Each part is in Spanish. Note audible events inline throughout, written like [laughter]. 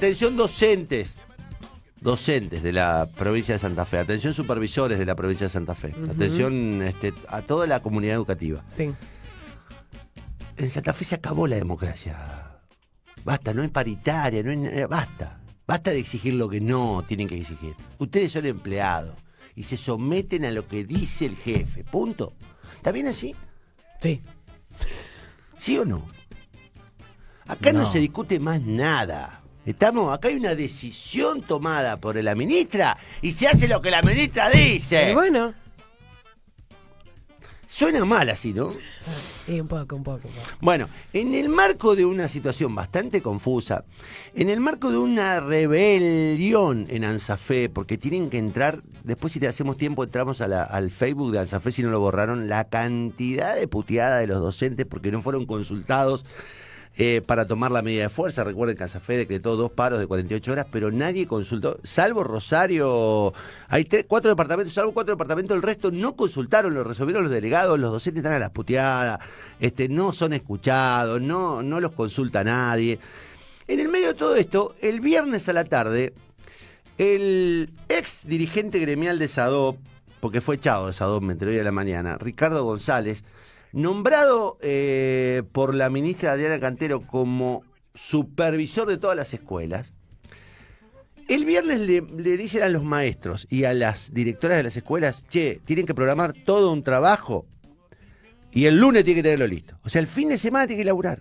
Atención docentes, docentes de la provincia de Santa Fe, atención supervisores de la provincia de Santa Fe, atención este, a toda la comunidad educativa. Sí. En Santa Fe se acabó la democracia. Basta, no es paritaria, no basta. Basta de exigir lo que no tienen que exigir. Ustedes son empleados y se someten a lo que dice el jefe. Punto. ¿Está bien así? Sí. ¿Sí o no? Acá no se discute más nada. Estamos, acá hay una decisión tomada por la ministra y se hace lo que la ministra dice. Y bueno. Suena mal así, ¿no? Sí, un poco, un poco, Bueno, en el marco de una situación bastante confusa, en el marco de una rebelión en Anzafe, porque tienen que entrar, después si te hacemos tiempo entramos al Facebook de Anzafe si no lo borraron, la cantidad de puteada de los docentes porque no fueron consultados eh, para tomar la medida de fuerza. Recuerden que Casa Fe decretó dos paros de 48 horas, pero nadie consultó, salvo Rosario. Hay cuatro departamentos, salvo cuatro departamentos, el resto no consultaron, lo resolvieron los delegados, los docentes están a las puteadas, este, no son escuchados, no, no los consulta nadie. En el medio de todo esto, el viernes a la tarde, el ex dirigente gremial de SADOP, porque fue echado de SADOP, me enteré hoy a la mañana, Ricardo González, Nombrado eh, por la ministra Adriana Cantero como supervisor de todas las escuelas, el viernes le, dicen a los maestros y a las directoras de las escuelas, che, tienen que programar todo un trabajo y el lunes tiene que tenerlo listo. O sea, el fin de semana tiene que laburar.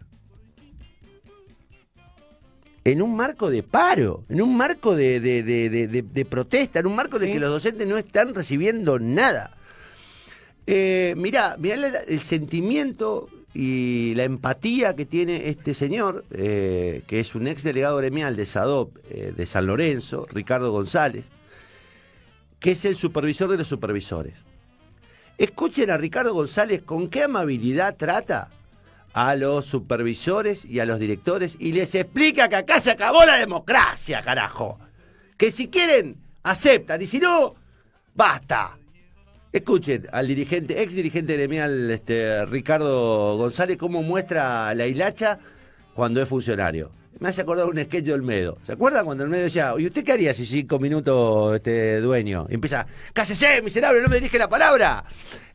En un marco de paro, en un marco de, protesta, en un marco de que los docentes no están recibiendo nada. Eh, mirá, mirá el, sentimiento y la empatía que tiene este señor, eh, que es un ex delegado gremial de SADOP eh, de San Lorenzo, Ricardo González, que es el supervisor de los supervisores. Escuchen a Ricardo González con qué amabilidad trata a los supervisores y a los directores y les explica que acá se acabó la democracia, carajo. Que si quieren, aceptan y si no, basta. Escuchen al dirigente, ex dirigente gremial este, Ricardo González, cómo muestra la hilacha cuando es funcionario. Me hace acordar un sketch de Olmedo. ¿Se acuerdan cuando Olmedo decía, ¿y usted qué haría si cinco minutos este dueño? Y empieza, ¡Cásese, miserable! ¡No me dije la palabra!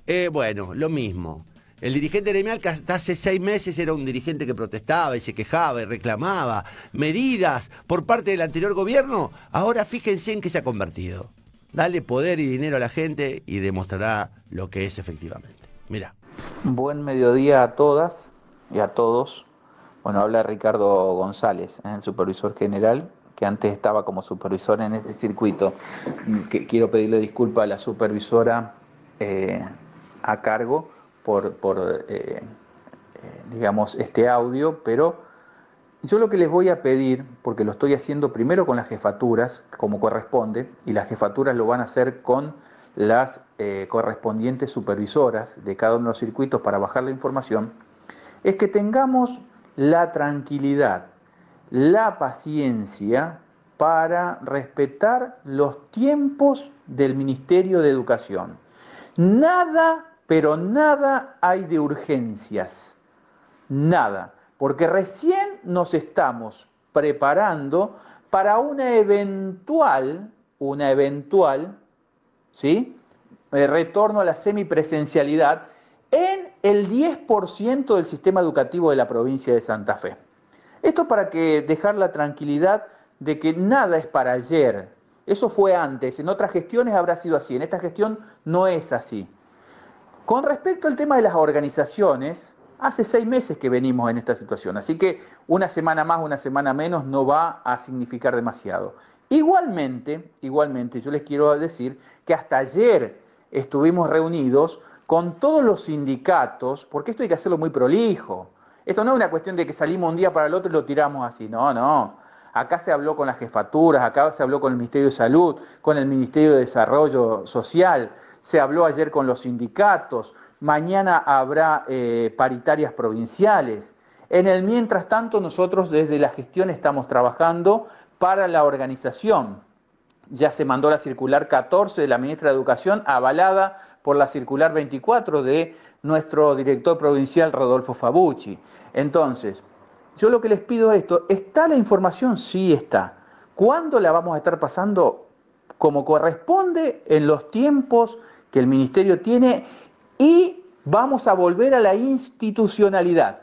Eh, bueno, lo mismo. El dirigente gremial que hasta hace seis meses era un dirigente que protestaba y se quejaba y reclamaba medidas por parte del anterior gobierno, ahora fíjense en qué se ha convertido. Dale poder y dinero a la gente y demostrará lo que es efectivamente. Mira. Buen mediodía a todas y a todos. Bueno, habla Ricardo González, ¿eh? el supervisor general, que antes estaba como supervisor en este circuito. quiero pedirle disculpa a la supervisora eh, a cargo por, por eh, digamos, este audio, pero yo lo que les voy a pedir, porque lo estoy haciendo primero con las jefaturas, como corresponde, y las jefaturas lo van a hacer con las eh, correspondientes supervisoras de cada uno de los circuitos para bajar la información, es que tengamos la tranquilidad, la paciencia para respetar los tiempos del Ministerio de Educación. Nada, pero nada hay de urgencias. Nada porque recién nos estamos preparando para una eventual, una eventual, ¿sí? Eh, retorno a la semipresencialidad en el 10% del sistema educativo de la provincia de Santa Fe. Esto para que dejar la tranquilidad de que nada es para ayer. Eso fue antes, en otras gestiones habrá sido así, en esta gestión no es así. Con respecto al tema de las organizaciones, Hace seis meses que venimos en esta situación, así que una semana más, una semana menos no va a significar demasiado. Igualmente, igualmente, yo les quiero decir que hasta ayer estuvimos reunidos con todos los sindicatos, porque esto hay que hacerlo muy prolijo. Esto no es una cuestión de que salimos un día para el otro y lo tiramos así, no, no acá se habló con las jefaturas, acá se habló con el Ministerio de Salud, con el Ministerio de Desarrollo Social, se habló ayer con los sindicatos, mañana habrá eh, paritarias provinciales. En el mientras tanto, nosotros desde la gestión estamos trabajando para la organización. Ya se mandó la circular 14 de la ministra de Educación, avalada por la circular 24 de nuestro director provincial Rodolfo Fabucci. Entonces, yo lo que les pido es esto, ¿está la información? Sí está. ¿Cuándo la vamos a estar pasando? Como corresponde, en los tiempos que el ministerio tiene y vamos a volver a la institucionalidad.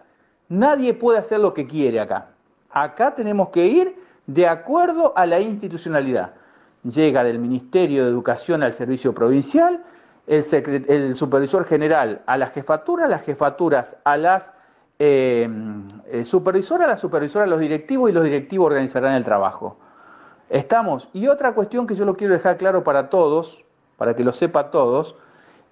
Nadie puede hacer lo que quiere acá. Acá tenemos que ir de acuerdo a la institucionalidad. Llega del Ministerio de Educación al Servicio Provincial, el, Supervisor General a la Jefatura, las jefaturas a las eh, eh, supervisora, la supervisora, los directivos y los directivos organizarán el trabajo. Estamos. Y otra cuestión que yo lo quiero dejar claro para todos, para que lo sepa todos,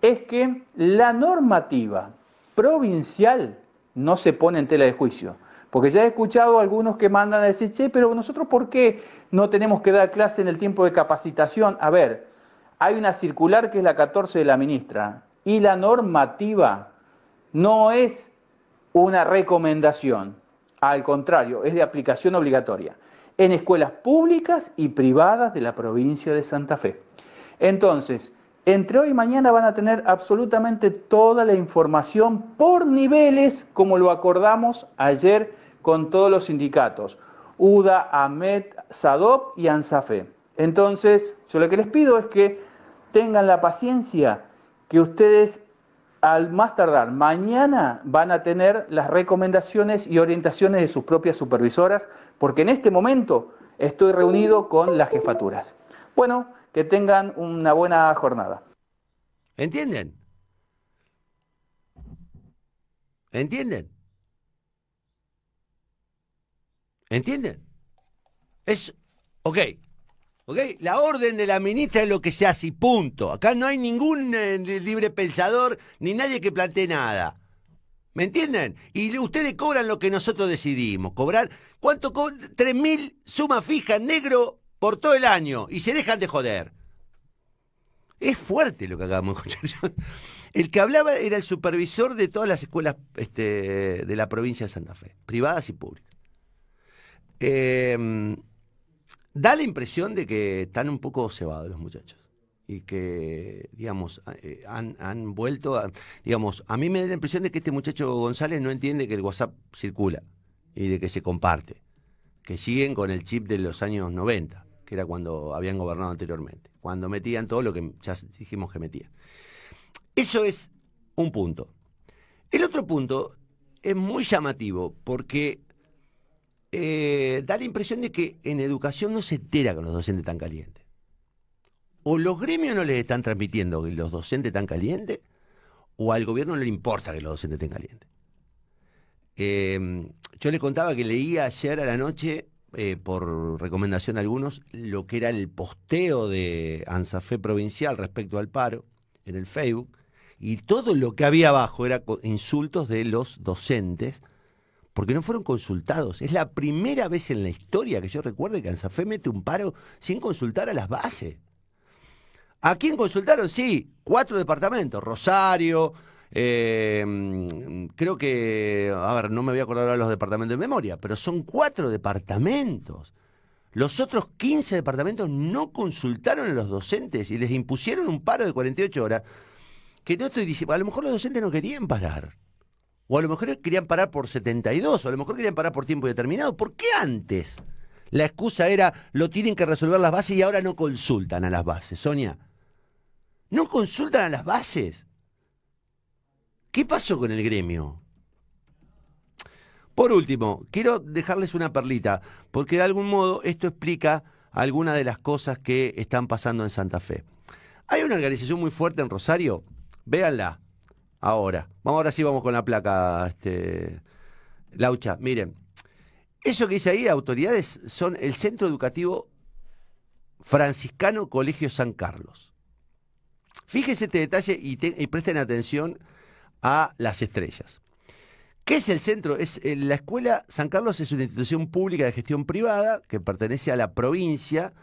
es que la normativa provincial no se pone en tela de juicio. Porque ya he escuchado algunos que mandan a decir, che, pero nosotros ¿por qué no tenemos que dar clase en el tiempo de capacitación? A ver, hay una circular que es la 14 de la ministra y la normativa no es una recomendación. Al contrario, es de aplicación obligatoria en escuelas públicas y privadas de la provincia de Santa Fe. Entonces, entre hoy y mañana van a tener absolutamente toda la información por niveles, como lo acordamos ayer con todos los sindicatos, UDA, AMET, SADOP y ANSAFE. Entonces, yo lo que les pido es que tengan la paciencia, que ustedes al más tardar mañana van a tener las recomendaciones y orientaciones de sus propias supervisoras, porque en este momento estoy reunido con las jefaturas. Bueno, que tengan una buena jornada. ¿Entienden? ¿Entienden? ¿Entienden? Es, ok, la orden de la ministra es lo que se hace y punto. Acá no hay ningún eh, libre pensador ni nadie que plantee nada. ¿Me entienden? Y ustedes cobran lo que nosotros decidimos. Cobrar, ¿cuánto cobran? 3.000 suma fija negro por todo el año y se dejan de joder. Es fuerte lo que acabamos de escuchar. [laughs] El que hablaba era el supervisor de todas las escuelas este, de la provincia de Santa Fe, privadas y públicas. Eh, Da la impresión de que están un poco cebados los muchachos y que, digamos, eh, han, han, vuelto a, digamos, a mí me da la impresión de que este muchacho González no entiende que el WhatsApp circula y de que se comparte, que siguen con el chip de los años 90, que era cuando habían gobernado anteriormente, cuando metían todo lo que ya dijimos que metían. Eso es un punto. El otro punto es muy llamativo porque eh, da la impresión de que en educación no se entera con los docentes tan calientes. O los gremios no les están transmitiendo que los docentes tan calientes, o al gobierno no le importa que los docentes estén calientes. Em, yo les contaba que leía ayer a la noche, eh, por recomendación de algunos, lo que era el posteo de ANSAFE provincial respecto al paro en el Facebook, y todo lo que había abajo era insultos de los docentes porque no fueron consultados. Es la primera vez en la historia que yo recuerde que ANSAFE mete un paro sin consultar a las bases. ¿A quién consultaron? Sí, cuatro departamentos, Rosario, eh, creo que, a ver, no me voy a acordar ahora los departamentos de memoria, pero son cuatro departamentos. Los otros 15 departamentos no consultaron a los docentes y les impusieron un paro de 48 horas, que no estoy diciendo, a lo mejor los docentes no querían parar. O a lo mejor querían parar por 72, o a lo mejor querían parar por tiempo determinado. ¿Por qué antes? La excusa era, lo tienen que resolver las bases y ahora no consultan a las bases, Sonia. No consultan a las bases. ¿Qué pasó con el gremio? Por último, quiero dejarles una perlita, porque de algún modo esto explica algunas de las cosas que están pasando en Santa Fe. Hay una organización muy fuerte en Rosario, véanla, Ahora, ahora sí vamos con la placa, este, Laucha. Miren, eso que dice ahí, autoridades, son el Centro Educativo Franciscano Colegio San Carlos. Fíjense este detalle y, presten atención a las estrellas. ¿Qué es el centro? Es, eh, la escuela San Carlos es una institución pública de gestión privada que pertenece a la provincia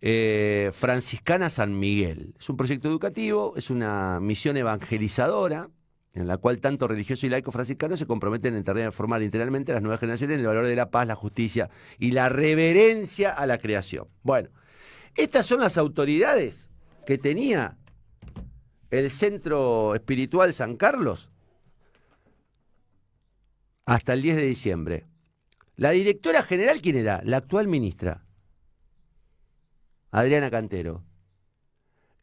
eh, Franciscana San Miguel. Es un proyecto educativo, es una misión evangelizadora en la cual tanto religioso y laico franciscano se comprometen en formar integralmente a las nuevas generaciones en el valor de la paz, la justicia y la reverencia a la creación. Bueno, estas son las autoridades que tenía el Centro Espiritual San Carlos hasta el 10 de diciembre. La directora general, ¿quién era? La actual ministra, Adriana Cantero.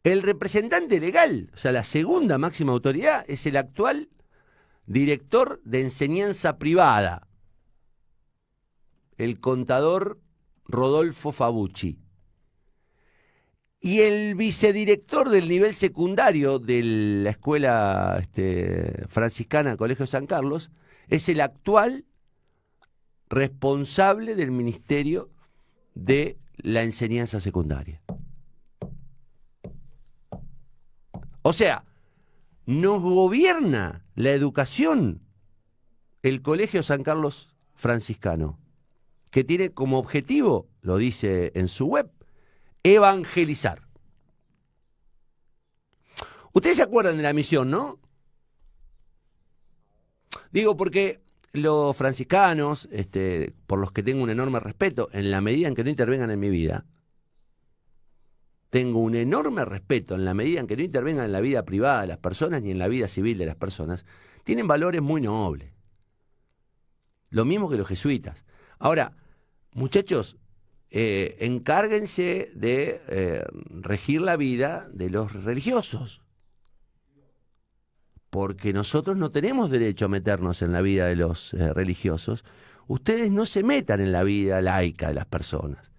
El representante legal, o sea, la segunda máxima autoridad, es el actual director de enseñanza privada, el contador Rodolfo Fabucci. Y el vicedirector del nivel secundario de la escuela este, franciscana Colegio San Carlos es el actual responsable del Ministerio de la enseñanza secundaria. O sea, nos gobierna la educación el Colegio San Carlos Franciscano, que tiene como objetivo, lo dice en su web, evangelizar. Ustedes se acuerdan de la misión, ¿no? Digo, porque los franciscanos, este, por los que tengo un enorme respeto, en la medida en que no intervengan en mi vida, tengo un enorme respeto en la medida en que no intervengan en la vida privada de las personas ni en la vida civil de las personas, tienen valores muy nobles. Lo mismo que los jesuitas. Ahora, muchachos, eh, encárguense de eh, regir la vida de los religiosos porque nosotros no tenemos derecho a meternos en la vida de los eh, religiosos, ustedes no se metan en la vida laica de las personas.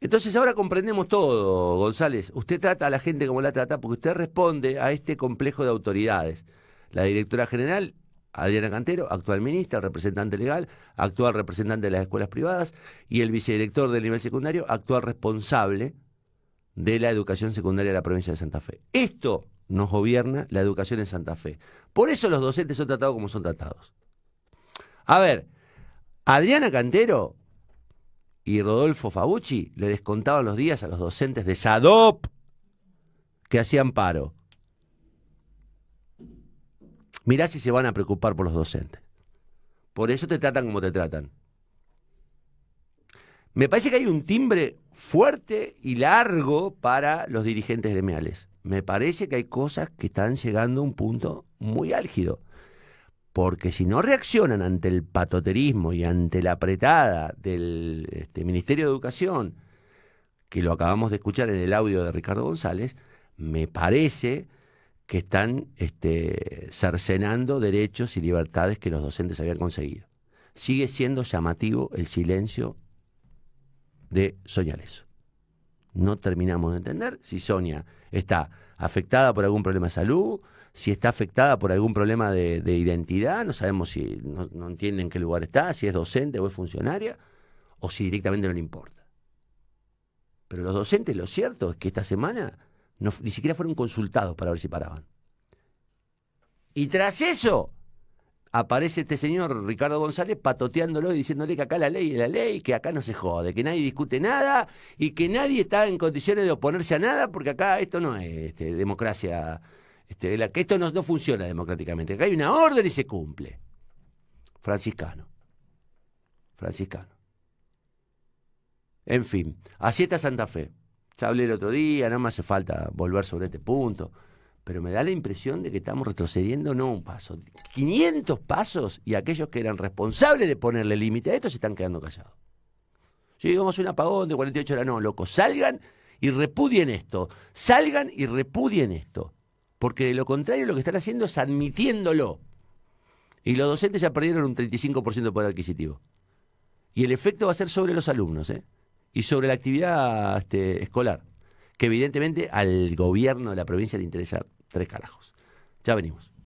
Entonces ahora comprendemos todo, González. Usted trata a la gente como la trata porque usted responde a este complejo de autoridades. La directora general, Adriana Cantero, actual ministra, representante legal, actual representante de las escuelas privadas, y el vicedirector del nivel secundario, actual responsable de la educación secundaria de la provincia de Santa Fe. Esto nos gobierna la educación en Santa Fe. Por eso los docentes son tratados como son tratados. A ver, Adriana Cantero y Rodolfo Fabucci le descontaban los días a los docentes de SADOP que hacían paro. Mirá si se van a preocupar por los docentes. Por eso te tratan como te tratan. Me parece que hay un timbre fuerte y largo para los dirigentes gremiales me parece que hay cosas que están llegando a un punto muy álgido. Porque si no reaccionan ante el patoterismo y ante la apretada del este, Ministerio de Educación, que lo acabamos de escuchar en el audio de Ricardo González, me parece que están este, cercenando derechos y libertades que los docentes habían conseguido. Sigue siendo llamativo el silencio de Soñales no terminamos de entender si Sonia está afectada por algún problema de salud, si está afectada por algún problema de, identidad, no sabemos si no, entiende en qué lugar está, si es docente o es funcionaria, o si directamente no le importa. Pero los docentes, lo cierto es que esta semana ni siquiera fueron consultados para ver si paraban. Y tras eso, aparece este señor Ricardo González patoteándolo y diciéndole que acá la ley es la ley, que acá no se jode, que nadie discute nada y que nadie está en condiciones de oponerse a nada porque acá esto no es este, democracia, este, que esto no, no funciona democráticamente. Acá hay una orden y se cumple. Franciscano. Franciscano. En fin, así está Santa Fe. Ya hablé el otro día, no más hace falta volver sobre este punto pero me da la impresión de que estamos retrocediendo no un paso, 500 pasos y aquellos que eran responsables de ponerle límite a esto se están quedando callados. Si vamos a un apagón de 48 horas, no, loco, salgan y repudien esto, salgan y repudien esto, porque de lo contrario lo que están haciendo es admitiéndolo. Y los docentes ya perdieron un 35% de poder adquisitivo. Y el efecto va a ser sobre los alumnos ¿eh? y sobre la actividad este, escolar, que evidentemente al gobierno de la provincia le interesa tres carajos. Ya venimos.